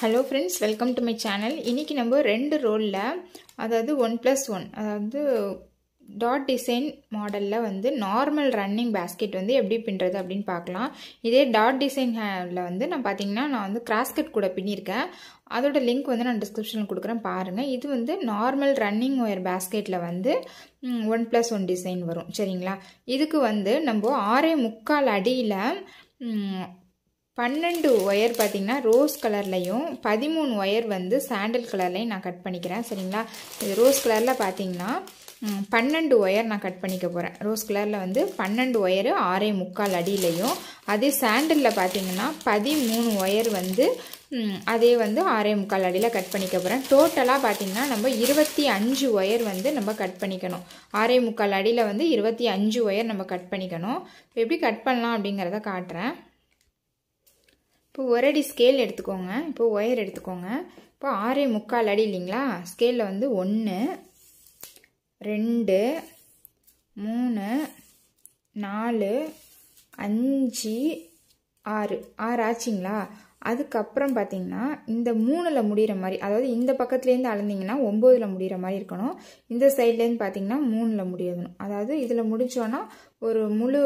hello friends welcome to my channel இன்றைக்கி நம்ம ரெண்டு ரோலில் அதாவது ஒன் ப்ளஸ் ஒன் அதாவது டாட் டிசைன் மாடலில் வந்து நார்மல் ரன்னிங் பேஸ்கெட் வந்து எப்படி பின்னுறது அப்படின்னு பார்க்கலாம் இதே டாட் டிசைன் ஹேண்டில் வந்து நான் பார்த்தீங்கன்னா நான் வந்து கிராஸ்கெட் கூட பின்னியிருக்கேன் அதோட லிங்க் வந்து நான் டிஸ்கிரிப்ஷனில் கொடுக்குறேன் பாருங்கள் இது வந்து நார்மல் ரன்னிங் ஒயர் பேஸ்கெட்டில் வந்து ஒன் ப்ளஸ் ஒன் டிசைன் வரும் சரிங்களா இதுக்கு வந்து நம்ம ஆறே முக்கால் அடியில் பன்னெண்டு ஒயர் பார்த்திங்கன்னா ரோஸ் கலர்லையும் பதிமூணு ஒயர் வந்து சாண்டில் கலர்லையும் நான் கட் பண்ணிக்கிறேன் சரிங்களா இது ரோஸ் கலரில் பார்த்தீங்கன்னா பன்னெண்டு ஒயர் நான் கட் பண்ணிக்க போகிறேன் ரோஸ் கலரில் வந்து பன்னெண்டு ஒயரு ஆறே முக்கால் அடியிலையும் அதே சாண்டலில் பார்த்தீங்கன்னா பதிமூணு ஒயர் வந்து அதே வந்து ஆறே முக்கால் அடியில் கட் பண்ணிக்க போகிறேன் டோட்டலாக பார்த்தீங்கன்னா நம்ம இருபத்தி அஞ்சு ஒயர் வந்து நம்ம கட் பண்ணிக்கணும் ஆறே முக்கால் அடியில் வந்து இருபத்தி அஞ்சு ஒயர் நம்ம கட் பண்ணிக்கணும் எப்படி கட் பண்ணலாம் அப்படிங்கிறத காட்டுறேன் இப்போ ஒரு அடி ஸ்கேல் எடுத்துக்கோங்க இப்போ ஒயர் எடுத்துக்கோங்க இப்போ ஆறே முக்கால் அடி இல்லைங்களா ஸ்கேலில் வந்து ஒன்று ரெண்டு மூணு நாலு அஞ்சு ஆறு ஆறு ஆச்சுங்களா அதுக்கப்புறம் பார்த்தீங்கன்னா இந்த மூணில் முடிகிற மாதிரி அதாவது இந்த பக்கத்துலேருந்து அளந்தீங்கன்னா ஒம்போதில் முடிகிற மாதிரி இருக்கணும் இந்த சைட்லேருந்து பார்த்தீங்கன்னா மூணில் முடியணும் அதாவது இதில் முடித்தோன்னா ஒரு முழு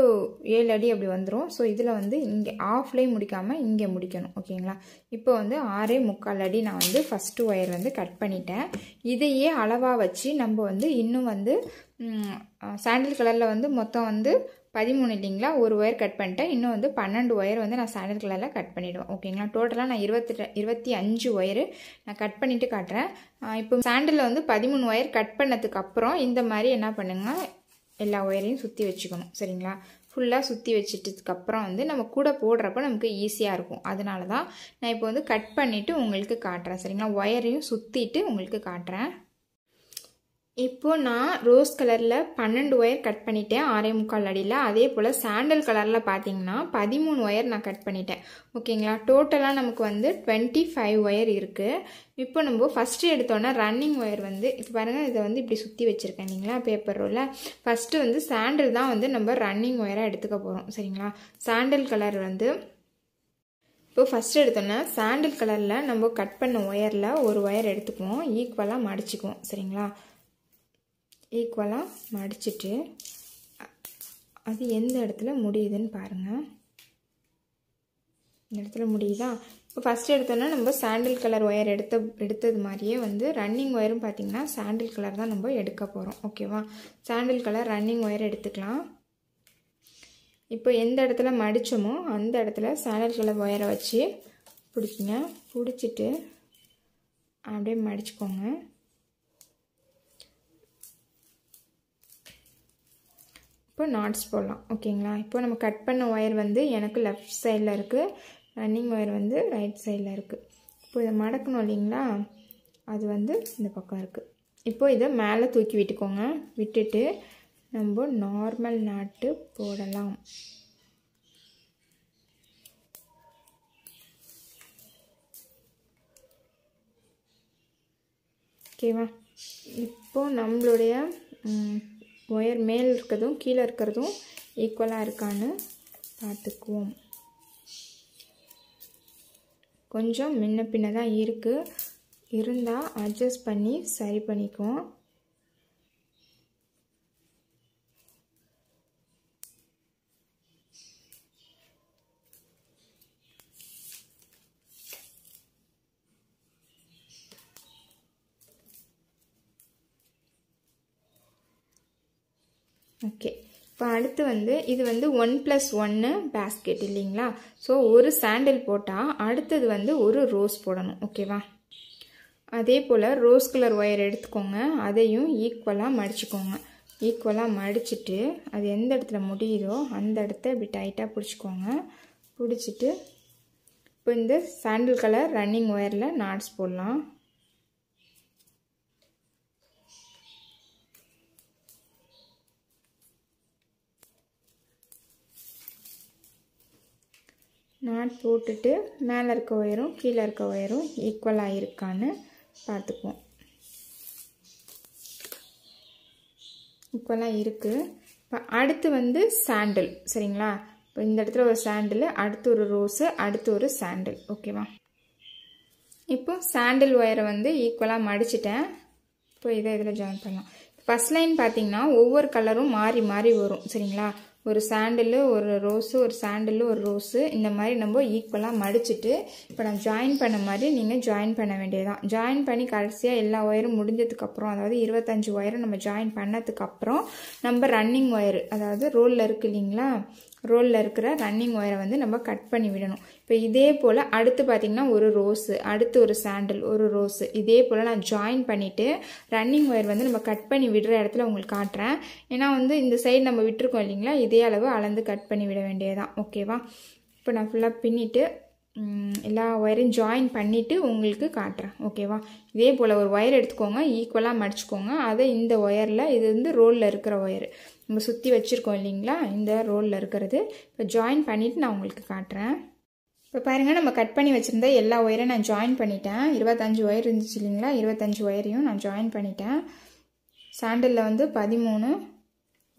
ஏழு அடி அப்படி வந்துடும் ஸோ இதில் வந்து இங்கே ஆஃப்லேயும் முடிக்காமல் இங்கே முடிக்கணும் ஓகேங்களா இப்போ வந்து ஆறே முக்கால் அடி நான் வந்து ஃபஸ்ட்டு ஒயர் வந்து கட் பண்ணிட்டேன் இதையே அளவாக வச்சு நம்ம வந்து இன்னும் வந்து சாண்டில் கலரில் வந்து மொத்தம் வந்து பதிமூணு இல்லைங்களா ஒரு ஒயர் கட் பண்ணிட்டேன் இன்னும் வந்து பன்னெண்டு ஒயர் வந்து நான் கலரில் கட் பண்ணிவிடுவேன் ஓகேங்களா டோட்டலாக நான் இருபத்தி இருபத்தி அஞ்சு ஒயரு நான் கட் பண்ணிவிட்டு காட்டுறேன் இப்போ சாண்டலில் வந்து பதிமூணு ஒயர் கட் பண்ணதுக்கப்புறம் இந்த மாதிரி என்ன பண்ணுங்கள் எல்லா ஒயரையும் சுற்றி வச்சுக்கணும் சரிங்களா ஃபுல்லாக சுற்றி வச்சுட்டதுக்கப்புறம் வந்து நம்ம கூட போடுறப்ப நமக்கு ஈஸியாக இருக்கும் அதனால தான் நான் இப்போ வந்து கட் பண்ணிவிட்டு உங்களுக்கு காட்டுறேன் சரிங்களா ஒயரையும் சுற்றிட்டு உங்களுக்கு காட்டுறேன் இப்போ நான் ரோஸ் கலரில் பன்னெண்டு ஒயர் கட் பண்ணிட்டேன் ஆரே முக்கால் அடியில் அதே போல் சாண்டல் கலரில் பார்த்தீங்கன்னா பதிமூணு ஒயர் நான் கட் பண்ணிட்டேன் ஓகேங்களா டோட்டலாக நமக்கு வந்து டுவெண்ட்டி ஃபைவ் ஒயர் இருக்குது இப்போ நம்ம ஃபஸ்ட்டு எடுத்தோன்னா ரன்னிங் ஒயர் வந்து இப்போ பாருங்கள் இதை வந்து இப்படி சுற்றி வச்சுருக்கேன் இல்லைங்களா பேப்பர் ரோல ஃபஸ்ட்டு வந்து சாண்டல் தான் வந்து நம்ம ரன்னிங் ஒயராக எடுத்துக்க போகிறோம் சரிங்களா சாண்டல் கலர் வந்து இப்போ ஃபஸ்ட்டு எடுத்தோன்னா சாண்டல் கலரில் நம்ம கட் பண்ண ஒயரில் ஒரு ஒயர் எடுத்துக்குவோம் ஈக்குவலாக மடிச்சுக்குவோம் சரிங்களா ஈக்குவலாக மடிச்சுட்டு அது எந்த இடத்துல முடியுதுன்னு பாருங்கள் இந்த இடத்துல முடியுதா இப்போ ஃபஸ்ட்டு எடுத்தோன்னா நம்ம சாண்டில் கலர் ஒயர் எடுத்த எடுத்தது மாதிரியே வந்து ரன்னிங் ஒயரும் பார்த்திங்கன்னா சாண்டில் கலர் தான் நம்ம எடுக்க போகிறோம் ஓகேவா சாண்டில் கலர் ரன்னிங் ஒயர் எடுத்துக்கலாம் இப்போ எந்த இடத்துல மடித்தோமோ அந்த இடத்துல சாண்டில் கலர் ஒயரை வச்சு பிடிச்சிங்க பிடிச்சிட்டு அப்படியே மடிச்சுக்கோங்க இப்போ நாட்ஸ் போடலாம் ஓகேங்களா இப்போ நம்ம கட் பண்ண ஒயர் வந்து எனக்கு லெஃப்ட் சைடில் இருக்குது ரன்னிங் ஒயர் வந்து ரைட் சைடில் இருக்குது இப்போ இதை மடக்கணும் இல்லைங்களா அது வந்து இந்த பக்கம் இருக்குது இப்போது இதை மேலே தூக்கி விட்டுக்கோங்க விட்டுட்டு நம்ம நார்மல் நாட்டு போடலாம் ஓகேவா இப்போது நம்மளுடைய ஒயர் மேல் இருக்கிறதும் கீழே இருக்கிறதும் ஈக்குவலாக இருக்கான்னு பார்த்துக்குவோம் கொஞ்சம் முன்ன பின்ன தான் இருக்குது இருந்தால் அட்ஜஸ்ட் பண்ணி சரி பண்ணிக்குவோம் இப்போ அடுத்து வந்து இது வந்து ஒன் ப்ளஸ் ஒன்று பேஸ்கெட் இல்லைங்களா ஸோ ஒரு சாண்டில் போட்டால் அடுத்தது வந்து ஒரு ரோஸ் போடணும் ஓகேவா அதே போல் ரோஸ் கலர் ஒயர் எடுத்துக்கோங்க அதையும் ஈக்குவலாக மடிச்சுக்கோங்க ஈக்குவலாக மடிச்சுட்டு அது எந்த இடத்துல முடியுதோ அந்த இடத்த இப்படி டைட்டாக பிடிச்சிக்கோங்க பிடிச்சிட்டு இப்போ இந்த சாண்டில் கலர் ரன்னிங் ஒயரில் நாட்ஸ் போடலாம் நாட் போட்டுட்டு மேலே இருக்க ஒயரும் கீழே இருக்க ஒயரும் ஈக்குவலாக இருக்கான்னு பார்த்துப்போம் ஈக்குவலாக இருக்குது இப்போ அடுத்து வந்து சாண்டில் சரிங்களா இப்போ இந்த இடத்துல ஒரு சாண்டில் அடுத்து ஒரு ரோஸு அடுத்து ஒரு சாண்டில் ஓகேவா இப்போ சாண்டில் ஒயரை வந்து ஈக்குவலாக மடிச்சிட்டேன் இப்போ இதை இதில் ஜாயின் பண்ணலாம் ஃபஸ்ட் லைன் பார்த்தீங்கன்னா ஒவ்வொரு கலரும் மாறி மாறி வரும் சரிங்களா ஒரு சாண்டில் ஒரு ரோஸு ஒரு சாண்டில் ஒரு ரோஸு இந்த மாதிரி நம்ம ஈக்குவலாக மடிச்சுட்டு இப்போ நான் ஜாயின் பண்ண மாதிரி நீங்கள் ஜாயின் பண்ண வேண்டியதான் ஜாயின் பண்ணி கடைசியாக எல்லா ஒயரும் முடிஞ்சதுக்கப்புறம் அதாவது இருபத்தஞ்சி ஒயரும் நம்ம ஜாயின் பண்ணதுக்கப்புறம் நம்ம ரன்னிங் ஒயர் அதாவது ரோலில் இருக்குது இல்லைங்களா ரோலில் இருக்கிற ரன்னிங் ஒயரை வந்து நம்ம கட் பண்ணி விடணும் இப்போ இதே போல் அடுத்து பார்த்திங்கன்னா ஒரு ரோஸு அடுத்து ஒரு சாண்டில் ஒரு ரோஸு இதே போல் நான் ஜாயின் பண்ணிவிட்டு ரன்னிங் ஒயர் வந்து நம்ம கட் பண்ணி விடுற இடத்துல உங்களுக்கு காட்டுறேன் ஏன்னா வந்து இந்த சைடு நம்ம விட்டுருக்கோம் இல்லைங்களா இதே அளவு அளந்து கட் பண்ணி விட வேண்டியதான் ஓகேவா இப்போ நான் ஃபுல்லாக பின்னிட்டு எல்லா ஒயரையும் ஜாயின் பண்ணிவிட்டு உங்களுக்கு காட்டுறேன் ஓகேவா இதே போல் ஒரு ஒயர் எடுத்துக்கோங்க ஈக்குவலாக மடிச்சுக்கோங்க அதை இந்த ஒயரில் இது வந்து ரோலில் இருக்கிற ஒயர் நம்ம சுற்றி வச்சுருக்கோம் இல்லைங்களா இந்த ரோலில் இருக்கிறது இப்போ ஜாயின் பண்ணிவிட்டு நான் உங்களுக்கு காட்டுறேன் இப்போ பாருங்கள் நம்ம கட் பண்ணி வச்சுருந்த எல்லா ஒயரும் நான் ஜாயின் பண்ணிட்டேன் இருபத்தஞ்சி ஒயர் இருந்துச்சு இல்லைங்களா இருபத்தஞ்சி ஒயரையும் நான் ஜாயின் பண்ணிட்டேன் சாண்டலில் வந்து பதிமூணு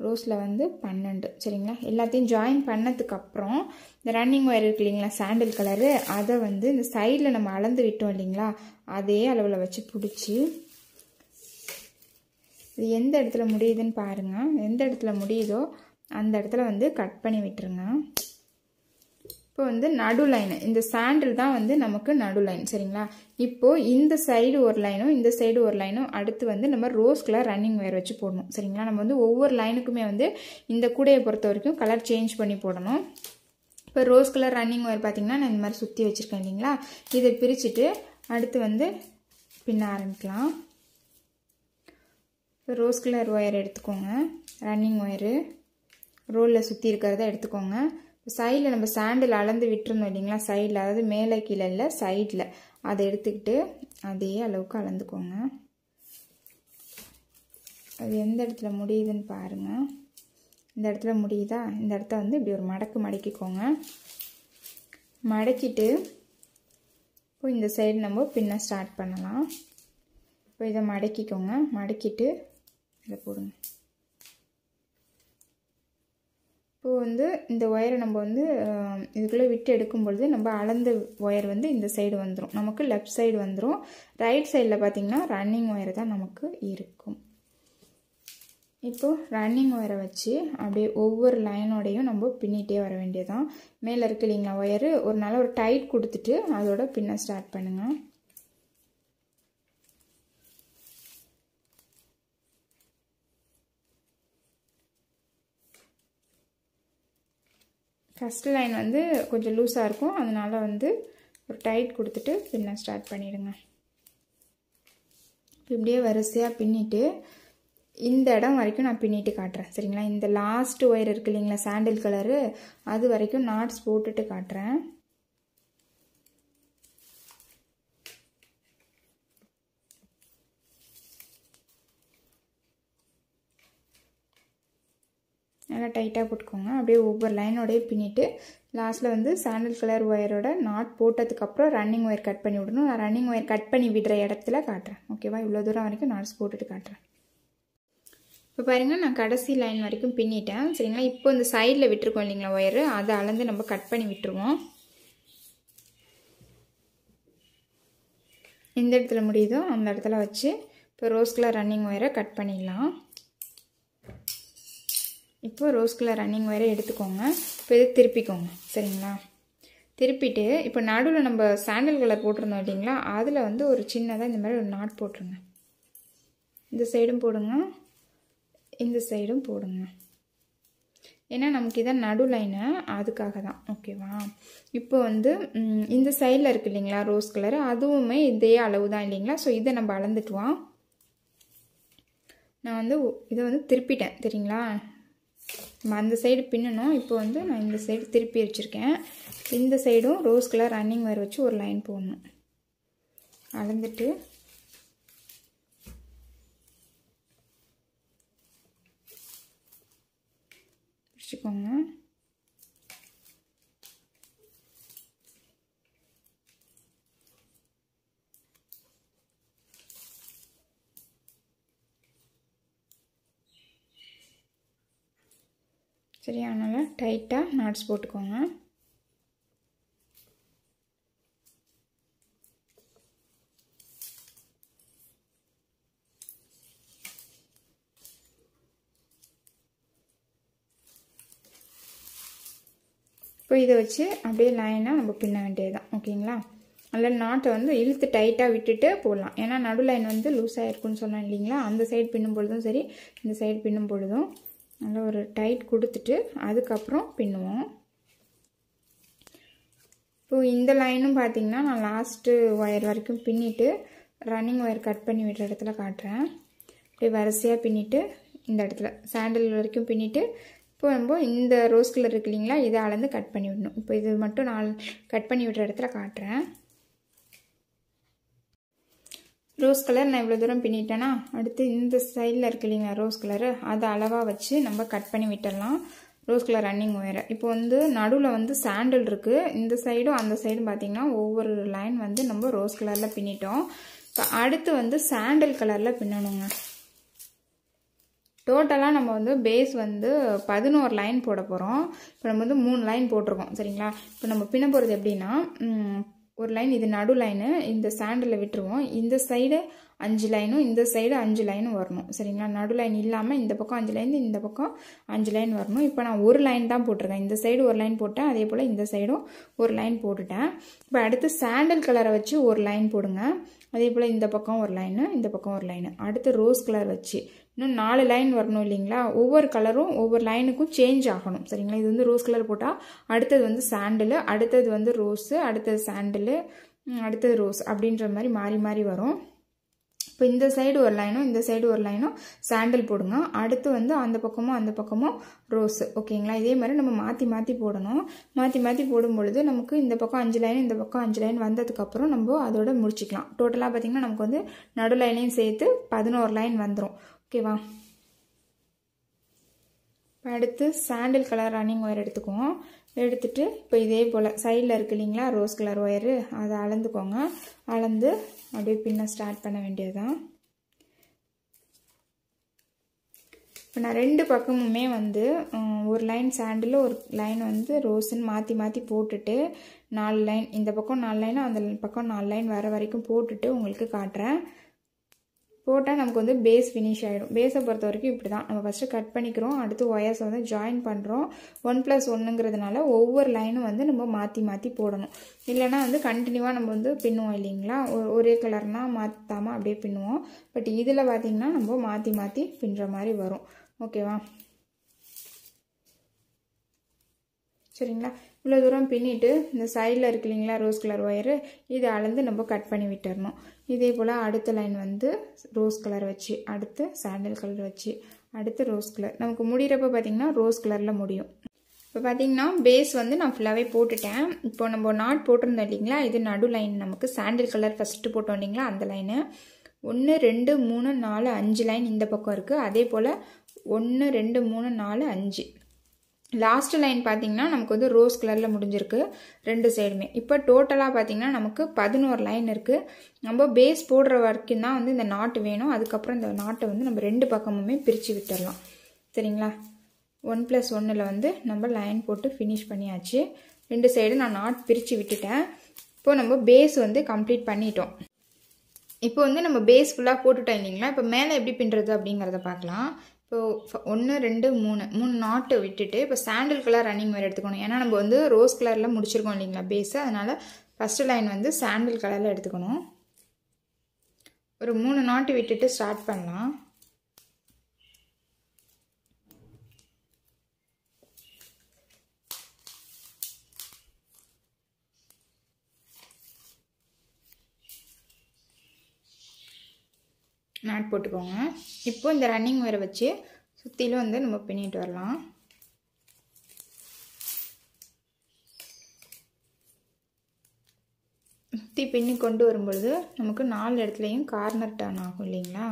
ரோஸில் வந்து பன்னெண்டு சரிங்களா எல்லாத்தையும் ஜாயின் பண்ணதுக்கப்புறம் இந்த ரன்னிங் ஒயர் இருக்கு இல்லைங்களா சாண்டில் கலரு அதை வந்து இந்த சைடில் நம்ம அளந்து விட்டோம் இல்லைங்களா அதே அளவில் வச்சு பிடிச்சி இது எந்த இடத்துல முடியுதுன்னு பாருங்கள் எந்த இடத்துல முடியுதோ அந்த இடத்துல வந்து கட் பண்ணி விட்டுருங்க இப்போ வந்து நடு லைன் இந்த சாண்டில் தான் வந்து நமக்கு நடு லைன் சரிங்களா இப்போது இந்த சைடு ஒரு லைனும் இந்த சைடு ஒரு லைனும் அடுத்து வந்து நம்ம ரோஸ் கலர் ரன்னிங் வேர் வச்சு போடணும் சரிங்களா நம்ம வந்து ஒவ்வொரு லைனுக்குமே வந்து இந்த கூடையை பொறுத்த வரைக்கும் கலர் சேஞ்ச் பண்ணி போடணும் இப்போ ரோஸ் கலர் ரன்னிங் ஒயர் பார்த்திங்கன்னா நான் இந்த மாதிரி சுற்றி வச்சுருக்கேன் இல்லைங்களா இதை பிரிச்சுட்டு அடுத்து வந்து பின்ன ஆரம்பிக்கலாம் இப்போ ரோஸ் கலர் ஒயர் எடுத்துக்கோங்க ரன்னிங் ஒயரு ரோலில் சுற்றி இருக்கிறத எடுத்துக்கோங்க இப்போ சைடில் நம்ம சாண்டில் அளந்து விட்டுருந்தோம் இல்லைங்களா சைடில் அதாவது மேலே கீழே இல்லை சைடில் அதை எடுத்துக்கிட்டு அதே அளவுக்கு அளந்துக்கோங்க அது எந்த இடத்துல முடியுதுன்னு பாருங்கள் இந்த இடத்துல முடியுதா இந்த இடத்த வந்து இப்படி ஒரு மடக்கு மடக்கிக்கோங்க மடக்கிட்டு இப்போ இந்த சைடு நம்ம பின்ன ஸ்டார்ட் பண்ணலாம் இப்போ இதை மடக்கிக்கோங்க மடக்கிட்டு இதை போடுங்க இப்போ வந்து இந்த ஒயரை நம்ம வந்து இதுக்குள்ளே விட்டு எடுக்கும் பொழுது நம்ம அளந்த ஒயர் வந்து இந்த சைடு வந்துடும் நமக்கு லெஃப்ட் சைடு வந்துடும் ரைட் சைடில் பார்த்திங்கன்னா ரன்னிங் ஒயர் தான் நமக்கு இருக்கும் இப்போது ரன்னிங் ஒயரை வச்சு அப்படியே ஒவ்வொரு லைனோடையும் நம்ம பின்னிட்டே வர வேண்டியதான் மேலே இருக்கு இல்லைங்களா ஒயரு ஒரு நாள் ஒரு டைட் கொடுத்துட்டு அதோட பின்ன ஸ்டார்ட் பண்ணுங்கள் ஃபஸ்ட்டு லைன் வந்து கொஞ்சம் லூஸாக இருக்கும் அதனால் வந்து ஒரு டைட் கொடுத்துட்டு பின்ன ஸ்டார்ட் பண்ணிவிடுங்க இப்படியே வரிசையாக பின்னிட்டு இந்த இடம் வரைக்கும் நான் பின்னிட்டு காட்டுறேன் சரிங்களா இந்த லாஸ்ட் ஒயர் இருக்குது இல்லைங்களா சாண்டில் கலரு அது வரைக்கும் நாட்ஸ் போட்டுட்டு காட்டுறேன் நல்லா டைட்டாக போட்டுக்கோங்க அப்படியே ஒவ்வொரு லைனோடய பின்னிட்டு லாஸ்ட்டில் வந்து சாண்டல் கலர் ஒயரோட நாட் போட்டதுக்கப்புறம் ரன்னிங் ஒயர் கட் பண்ணி விடணும் நான் ரன்னிங் ஒயர் கட் பண்ணி விடுற இடத்துல காட்டுறேன் ஓகேவா இவ்வளோ தூரம் வரைக்கும் நாட்ஸ் போட்டுட்டு காட்டுறேன் இப்போ பாருங்கள் நான் கடைசி லைன் வரைக்கும் பின்னிட்டேன் சரிங்களா இப்போ இந்த சைடில் விட்டுருக்கோம் இல்லைங்களா ஒயரு அதை அளந்து நம்ம கட் பண்ணி விட்டுருவோம் எந்த இடத்துல முடியுதோ அந்த இடத்துல வச்சு இப்போ ரோஸ் கலர் ரன்னிங் ஒயரை கட் பண்ணிடலாம் இப்போ ரோஸ் கலர் ரன்னிங் வேறு எடுத்துக்கோங்க இப்போ இதை திருப்பிக்கோங்க சரிங்களா திருப்பிட்டு இப்போ நடுவில் நம்ம சாண்டல் கலர் போட்டிருந்தோம் இல்லைங்களா அதில் வந்து ஒரு சின்னதாக இந்த மாதிரி ஒரு நாட் போட்டுருங்க இந்த சைடும் போடுங்க இந்த சைடும் போடுங்க ஏன்னா நமக்கு இதான் நடு லைனு அதுக்காக தான் ஓகேவா இப்போ வந்து இந்த சைடில் இருக்குது இல்லைங்களா ரோஸ் கலர் அதுவுமே இதே அளவு தான் இல்லைங்களா ஸோ இதை நம்ம அளந்துக்குவோம் நான் வந்து இதை வந்து திருப்பிட்டேன் சரிங்களா நம்ம அந்த சைடு பின்னணும் இப்போ வந்து நான் இந்த சைடு திருப்பி வச்சுருக்கேன் இந்த சைடும் ரோஸ் கலர் ரன்னிங் வேறு வச்சு ஒரு லைன் போடணும் அளந்துட்டு வச்சுக்கோங்க சரியா டைட்டாக நாட்ஸ் போட்டுக்கோங்க இப்போ இதை வச்சு அப்படியே லைனாக நம்ம பின்ன வேண்டியது தான் ஓகேங்களா அதில் நாட்டை வந்து இழுத்து டைட்டாக விட்டுட்டு போடலாம் ஏன்னா நடு லைன் வந்து லூஸ் ஆகிருக்குன்னு சொன்னேன் இல்லைங்களா அந்த சைடு பின்னும் பொழுதும் சரி இந்த சைடு பின்னும் பொழுதும் நல்லா ஒரு டைட் கொடுத்துட்டு அதுக்கப்புறம் பின்னுவோம் இப்போது இந்த லைனும் பார்த்திங்கன்னா நான் லாஸ்ட்டு ஒயர் வரைக்கும் பின்னிட்டு ரன்னிங் ஒயர் கட் பண்ணி விடுற இடத்துல காட்டுறேன் இப்படி வரிசையாக பின்னிட்டு இந்த இடத்துல சாண்டல் வரைக்கும் பின்னிட்டு இப்போ நம்ம இந்த ரோஸ் கலர் இருக்கு இல்லைங்களா இதை அளந்து கட் பண்ணி விடணும் இப்போ இது மட்டும் நான் கட் பண்ணி விடுற இடத்துல காட்டுறேன் ரோஸ் கலர் நான் இவ்வளோ தூரம் பின்னிட்டேன்னா அடுத்து இந்த சைடில் இருக்கு இல்லைங்களா ரோஸ் கலரு அதை அளவாக வச்சு நம்ம கட் பண்ணி விட்டுடலாம் ரோஸ் கலர் ரன்னிங் ஒயரை இப்போ வந்து நடுவில் வந்து சாண்டில் இருக்குது இந்த சைடும் அந்த சைடும் பார்த்திங்கன்னா ஒவ்வொரு லைன் வந்து நம்ம ரோஸ் கலரில் பின்னிட்டோம் இப்போ அடுத்து வந்து சாண்டில் கலரில் பின்னணுங்க டோட்டலாக நம்ம வந்து பேஸ் வந்து பதினோரு லைன் போட போகிறோம் இப்போ நம்ம வந்து மூணு லைன் போட்டிருக்கோம் சரிங்களா இப்போ நம்ம பின்ன போகிறது எப்படின்னா ஒரு லைன் இது நடு லைனு இந்த சாண்டில் விட்டுருவோம் இந்த சைடு அஞ்சு லைனும் இந்த சைடு அஞ்சு லைனும் வரணும் சரிங்களா நடு லைன் இல்லாமல் இந்த பக்கம் அஞ்சு லைன் இந்த பக்கம் அஞ்சு லைன் வரணும் இப்போ நான் ஒரு லைன் தான் போட்டிருக்கேன் இந்த சைடு ஒரு லைன் போட்டேன் அதே போல் இந்த சைடும் ஒரு லைன் போட்டுட்டேன் இப்போ அடுத்து சாண்டல் கலரை வச்சு ஒரு லைன் போடுங்க அதே போல் இந்த பக்கம் ஒரு லைனு இந்த பக்கம் ஒரு லைனு அடுத்து ரோஸ் கலர் வச்சு இன்னும் நாலு லைன் வரணும் இல்லைங்களா ஒவ்வொரு கலரும் ஒவ்வொரு லைனுக்கும் சேஞ்ச் ஆகணும் சரிங்களா இது வந்து ரோஸ் கலர் போட்டால் அடுத்தது வந்து சாண்டில் அடுத்தது வந்து ரோஸு அடுத்தது சாண்டில் அடுத்தது ரோஸ் அப்படின்ற மாதிரி மாறி மாறி வரும் இப்போ இந்த சைடு ஒரு லைனும் இந்த சைடு ஒரு லைனும் சாண்டில் போடுங்க அடுத்து வந்து அந்த பக்கமும் அந்த பக்கமும் ரோஸு ஓகேங்களா இதே மாதிரி நம்ம மாற்றி மாற்றி போடணும் மாற்றி மாற்றி போடும் பொழுது நமக்கு இந்த பக்கம் அஞ்சு லைன் இந்த பக்கம் அஞ்சு லைன் வந்ததுக்கப்புறம் நம்ம அதோட முடிச்சிக்கலாம் டோட்டலாக பார்த்தீங்கன்னா நமக்கு வந்து நடு லைனையும் சேர்த்து பதினோரு லைன் வந்துடும் ஓகேவா இப்போ அடுத்து சாண்டில் கலர் ரன்னிங் ஒயர் எடுத்துக்குவோம் எடுத்துட்டு இப்போ இதே போல் சைடில் இருக்கு இல்லைங்களா ரோஸ் கலர் ஒயரு அதை அளந்துக்கோங்க அளந்து அப்படியே பின்ன ஸ்டார்ட் பண்ண வேண்டியது தான் இப்போ நான் ரெண்டு பக்கமுமே வந்து ஒரு லைன் சாண்டில் ஒரு லைன் வந்து ரோஸுன்னு மாற்றி மாற்றி போட்டுட்டு நாலு லைன் இந்த பக்கம் நாலு லைனும் அந்த பக்கம் நாலு லைன் வர வரைக்கும் போட்டுட்டு உங்களுக்கு காட்டுறேன் போட்டால் நமக்கு வந்து பேஸ் ஃபினிஷ் ஆகிடும் பேஸை பொறுத்த வரைக்கும் இப்படி தான் நம்ம ஃபஸ்ட்டு கட் பண்ணிக்கிறோம் அடுத்து ஒயர்ஸை வந்து ஜாயின் பண்ணுறோம் ஒன் ப்ளஸ் ஒன்றுங்கிறதுனால ஒவ்வொரு லைனும் வந்து நம்ம மாற்றி மாற்றி போடணும் இல்லைனா வந்து கண்டினியூவாக நம்ம வந்து பின்னுவோம் இல்லைங்களா ஒரே கலர்னால் மாற்றாமல் அப்படியே பின்னுவோம் பட் இதில் பார்த்திங்கன்னா நம்ம மாற்றி மாற்றி பின்னுற மாதிரி வரும் ஓகேவா சரிங்களா இவ்வளோ தூரம் பின்னிட்டு இந்த சைடில் இருக்கு இல்லைங்களா ரோஸ் கலர் ஒயரு இதை அளந்து நம்ம கட் பண்ணி விட்டுறணும் இதே போல் அடுத்த லைன் வந்து ரோஸ் கலர் வச்சு அடுத்து சாண்டில் கலர் வச்சு அடுத்து ரோஸ் கலர் நமக்கு முடிகிறப்ப பார்த்திங்கன்னா ரோஸ் கலரில் முடியும் இப்போ பார்த்திங்கன்னா பேஸ் வந்து நான் ஃபுல்லாகவே போட்டுட்டேன் இப்போ நம்ம நாட் போட்டிருந்தோம் இல்லைங்களா இது நடு லைன் நமக்கு சாண்டில் கலர் ஃபஸ்ட்டு போட்டோம் இல்லைங்களா அந்த லைனு ஒன்று ரெண்டு மூணு நாலு அஞ்சு லைன் இந்த பக்கம் இருக்குது அதே போல் ஒன்று ரெண்டு மூணு நாலு அஞ்சு லாஸ்ட் லைன் பார்த்தீங்கன்னா நமக்கு வந்து ரோஸ் கலரில் முடிஞ்சிருக்கு ரெண்டு சைடுமே இப்போ டோட்டலாக பார்த்தீங்கன்னா நமக்கு பதினோரு லைன் இருக்குது நம்ம பேஸ் போடுற வரைக்கும் தான் வந்து இந்த நாட்டு வேணும் அதுக்கப்புறம் இந்த நாட்டை வந்து நம்ம ரெண்டு பக்கமுமே பிரித்து விட்டுடலாம் சரிங்களா ஒன் ப்ளஸ் ஒன்னில் வந்து நம்ம லைன் போட்டு ஃபினிஷ் பண்ணியாச்சு ரெண்டு சைடு நான் நாட் பிரித்து விட்டுட்டேன் இப்போது நம்ம பேஸ் வந்து கம்ப்ளீட் பண்ணிட்டோம் இப்போ வந்து நம்ம பேஸ் ஃபுல்லாக போட்டுட்டோம் இல்லைங்களா இப்போ மேலே எப்படி பின்னுறது அப்படிங்கிறத பார்க்கலாம் இப்போது ஒன்று ரெண்டு மூணு மூணு நாட்டு விட்டுட்டு இப்போ சாண்டில் கலர் ரன்னிங் வேறு எடுத்துக்கணும் ஏன்னா நம்ம வந்து ரோஸ் கலரில் முடிச்சிருக்கோம் இல்லைங்களா பேஸு அதனால் ஃபஸ்ட்டு லைன் வந்து சாண்டில் கலரில் எடுத்துக்கணும் ஒரு மூணு நாட்டு விட்டுட்டு ஸ்டார்ட் பண்ணலாம் நாட் போட்டுக்கோங்க இப்போது இந்த ரன்னிங் வேரை வச்சு சுற்றிலும் வந்து நம்ம பின்னிட்டு வரலாம் சுற்றி பின்னி கொண்டு வரும்பொழுது நமக்கு நாலு இடத்துலையும் கார்னர் டர்ன் ஆகும் இல்லைங்களா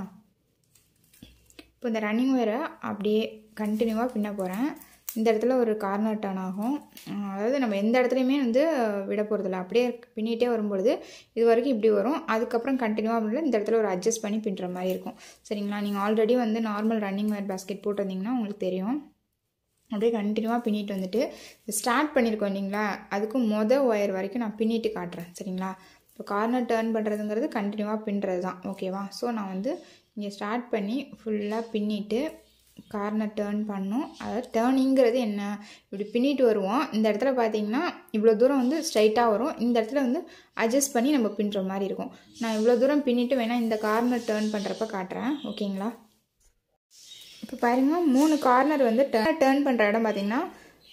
இப்போ இந்த ரன்னிங் வேரை அப்படியே கண்டினியூவாக பின்ன போகிறேன் இந்த இடத்துல ஒரு கார்னர் டர்ன் ஆகும் அதாவது நம்ம எந்த இடத்துலையுமே வந்து விட போகிறதில்ல அப்படியே பின்னிகிட்டே வரும்பொழுது இது வரைக்கும் இப்படி வரும் அதுக்கப்புறம் கண்டினியூவாக அப்படின்னா இந்த இடத்துல ஒரு அட்ஜஸ்ட் பண்ணி பின்னுற மாதிரி இருக்கும் சரிங்களா நீங்கள் ஆல்ரெடி வந்து நார்மல் ரன்னிங் வேர் பேஸ்கெட் போட்டிருந்தீங்கன்னா உங்களுக்கு தெரியும் அப்படியே கண்டினியூவாக பின்னிட்டு வந்துட்டு ஸ்டார்ட் பண்ணியிருக்கோம் இல்லைங்களா அதுக்கும் மொதல் ஒயர் வரைக்கும் நான் பின்னிட்டு காட்டுறேன் சரிங்களா இப்போ கார்னர் டேர்ன் பண்ணுறதுங்கிறது கண்டினியூவாக பின்னுறது தான் ஓகேவா ஸோ நான் வந்து இங்கே ஸ்டார்ட் பண்ணி ஃபுல்லாக பின்னிட்டு கார்னர் டேர்ன் பண்ணும் அதாவது டேர்னிங்கிறது என்ன இப்படி பின்னிட்டு வருவோம் இந்த இடத்துல பார்த்தீங்கன்னா இவ்வளோ தூரம் வந்து ஸ்ட்ரைட்டாக வரும் இந்த இடத்துல வந்து அட்ஜஸ்ட் பண்ணி நம்ம பின்னுற மாதிரி இருக்கும் நான் இவ்வளோ தூரம் பின்னிட்டு வேணால் இந்த கார்னர் டேர்ன் பண்ணுறப்ப காட்டுறேன் ஓகேங்களா இப்போ பாருங்கள் மூணு கார்னர் வந்து டேர்ன் டேர்ன் பண்ணுற இடம் பார்த்திங்கன்னா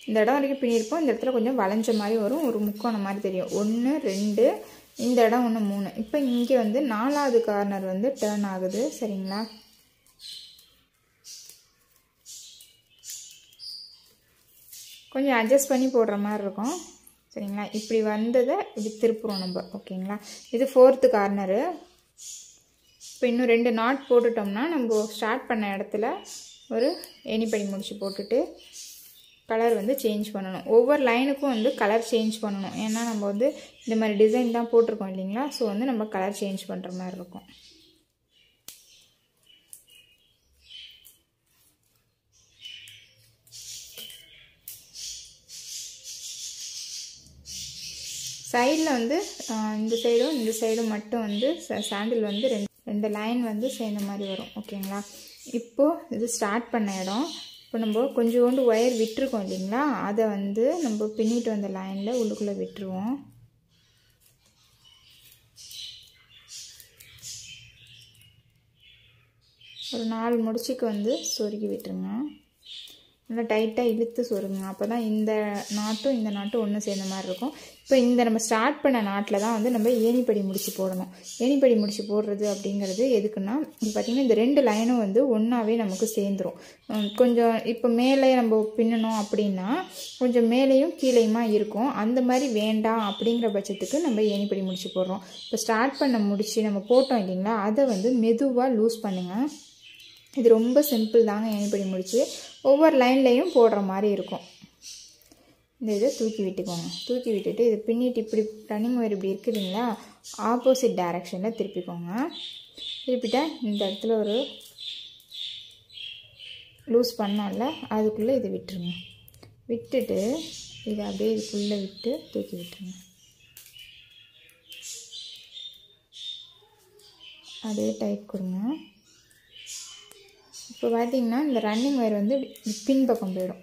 இந்த இடம் வரைக்கும் பின்னிருப்போம் இந்த இடத்துல கொஞ்சம் வளைஞ்ச மாதிரி வரும் ஒரு முக்கோணம் மாதிரி தெரியும் ஒன்று ரெண்டு இந்த இடம் ஒன்று மூணு இப்போ இங்கே வந்து நாலாவது கார்னர் வந்து டேர்ன் ஆகுது சரிங்களா கொஞ்சம் அட்ஜஸ்ட் பண்ணி போடுற மாதிரி இருக்கும் சரிங்களா இப்படி வந்ததை இப்படி திருப்புறோம் நம்ம ஓகேங்களா இது ஃபோர்த்து கார்னரு இப்போ இன்னும் ரெண்டு நாட் போட்டுட்டோம்னா நம்ம ஸ்டார்ட் பண்ண இடத்துல ஒரு எனிப்படி முடிச்சு போட்டுட்டு கலர் வந்து சேஞ்ச் பண்ணணும் ஒவ்வொரு லைனுக்கும் வந்து கலர் சேஞ்ச் பண்ணணும் ஏன்னா நம்ம வந்து இந்த மாதிரி டிசைன் தான் போட்டிருக்கோம் இல்லைங்களா ஸோ வந்து நம்ம கலர் சேஞ்ச் பண்ணுற மாதிரி இருக்கும் சைடில் வந்து இந்த சைடும் இந்த சைடும் மட்டும் வந்து சாண்டில் வந்து ரெண்டு ரெண்டு லைன் வந்து சேர்ந்த மாதிரி வரும் ஓகேங்களா இப்போது இது ஸ்டார்ட் பண்ண இடம் இப்போ நம்ம கொஞ்சோண்டு ஒயர் விட்டுருக்கோம் இல்லைங்களா அதை வந்து நம்ம பின்னிட்டு வந்த லைனில் உள்ளுக்குள்ளே விட்டுருவோம் ஒரு நாலு முடிச்சுக்கு வந்து சொருகி விட்டுருங்க நல்லா டைட்டாக இழுத்து சொருங்க அப்போ தான் இந்த நாட்டும் இந்த நாட்டும் ஒன்று சேர்ந்த மாதிரி இருக்கும் இப்போ இந்த நம்ம ஸ்டார்ட் பண்ண நாட்டில் தான் வந்து நம்ம ஏணிப்படி முடிச்சு போடணும் ஏணிப்படி முடிச்சு போடுறது அப்படிங்கிறது எதுக்குன்னா இப்போ பார்த்திங்கன்னா இந்த ரெண்டு லைனும் வந்து ஒன்றாவே நமக்கு சேர்ந்துடும் கொஞ்சம் இப்போ மேலே நம்ம பின்னணும் அப்படின்னா கொஞ்சம் மேலேயும் கீழேயுமா இருக்கும் அந்த மாதிரி வேண்டாம் அப்படிங்கிற பட்சத்துக்கு நம்ம ஏணிப்படி முடிச்சு போடுறோம் இப்போ ஸ்டார்ட் பண்ண முடிச்சு நம்ம போட்டோம் இல்லைங்களா அதை வந்து மெதுவாக லூஸ் பண்ணுங்கள் இது ரொம்ப சிம்பிள் தாங்க ஏணிப்படி முடிச்சு ஒவ்வொரு லைன்லேயும் போடுற மாதிரி இருக்கும் இந்த இதை தூக்கி விட்டுக்கோங்க தூக்கி விட்டுட்டு இது பின்னிட்டு இப்படி ரன்னிங் ஒயர் இப்படி இருக்குதுங்களா ஆப்போசிட் டைரக்ஷனில் திருப்பிக்கோங்க திருப்பிட்டால் இந்த இடத்துல ஒரு லூஸ் பண்ணால அதுக்குள்ளே இதை விட்டுருங்க விட்டுட்டு இதை அப்படியே இதுக்குள்ளே விட்டு தூக்கி விட்டுருங்க அதே டைட் கொடுங்க இப்போ பார்த்திங்கன்னா இந்த ரன்னிங் ஒயர் வந்து பின்பக்கம் போயிடும்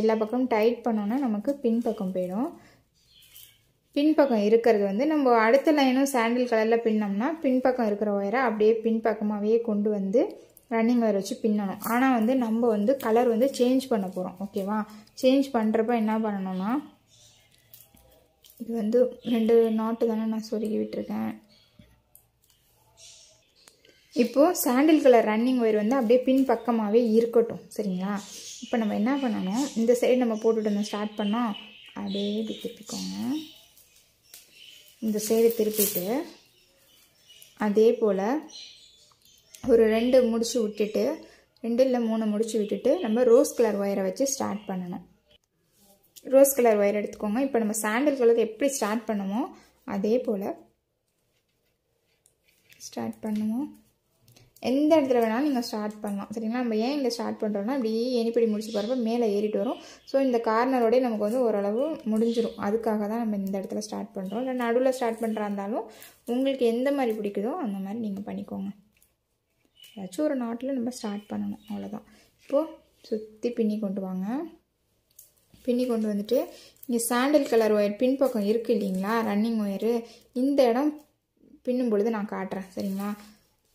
எல்லா பக்கம் டைட் பண்ணோன்னா நமக்கு பின்பக்கம் போயிடும் பின்பக்கம் இருக்கிறது வந்து நம்ம அடுத்த லைனும் சாண்டில் கலரில் பின்னோம்னா பின்பக்கம் இருக்கிற ஒயரை அப்படியே பின்பக்கமாகவே கொண்டு வந்து ரன்னிங் ஒயர் வச்சு பின்னணும் ஆனால் வந்து நம்ம வந்து கலர் வந்து சேஞ்ச் பண்ண போகிறோம் ஓகேவா சேஞ்ச் பண்ணுறப்ப என்ன பண்ணணும்னா இது வந்து ரெண்டு நாட்டு தானே நான் சொருகி விட்டுருக்கேன் இப்போது சாண்டில் கலர் ரன்னிங் ஒயர் வந்து அப்படியே பின் பக்கமாகவே இருக்கட்டும் சரிங்களா இப்போ நம்ம என்ன பண்ணணும் இந்த சைடு நம்ம போட்டுட்டு வந்து ஸ்டார்ட் பண்ணோம் அப்படியே இப்படி திருப்பிக்கோங்க இந்த சைடு திருப்பிட்டு அதே போல் ஒரு ரெண்டு முடிச்சு விட்டுட்டு ரெண்டு இல்லை மூணு முடிச்சு விட்டுட்டு நம்ம ரோஸ் கலர் ஒயரை வச்சு ஸ்டார்ட் பண்ணணும் ரோஸ் கலர் ஒயர் எடுத்துக்கோங்க இப்போ நம்ம சாண்டில் கலர் எப்படி ஸ்டார்ட் பண்ணுமோ அதே போல் ஸ்டார்ட் பண்ணுவோம் எந்த இடத்துல வேணாலும் நீங்கள் ஸ்டார்ட் பண்ணலாம் சரிங்களா நம்ம ஏன் இங்கே ஸ்டார்ட் பண்ணுறோன்னா அப்படி ஏனிப்படி முடிச்சு போகிறப்ப மேலே ஏறிட்டு வரும் ஸோ இந்த கார்னரோடய நமக்கு வந்து ஓரளவு முடிஞ்சிடும் அதுக்காக தான் நம்ம இந்த இடத்துல ஸ்டார்ட் பண்ணுறோம் இல்லை நடுவில் ஸ்டார்ட் பண்ணுறா இருந்தாலும் உங்களுக்கு எந்த மாதிரி பிடிக்குதோ அந்த மாதிரி நீங்கள் பண்ணிக்கோங்க ஏதாச்சும் ஒரு நாட்டில் நம்ம ஸ்டார்ட் பண்ணணும் அவ்வளோதான் இப்போது சுற்றி பின்னி கொண்டு வாங்க பின்னி கொண்டு வந்துட்டு இங்கே சாண்டில் கலர் ஒயர் பின்பக்கம் இருக்குது இல்லைங்களா ரன்னிங் ஒயரு இந்த இடம் பின்னும் பொழுது நான் காட்டுறேன் சரிங்களா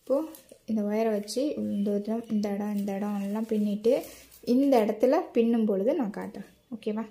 இப்போது இந்த ஒயரை வச்சு இந்த இடம் இந்த இடம் இந்த இடம் எல்லாம் பின்னிட்டு இந்த இடத்துல பின்னும் பொழுது நான் காட்டுறேன் ஓகேவா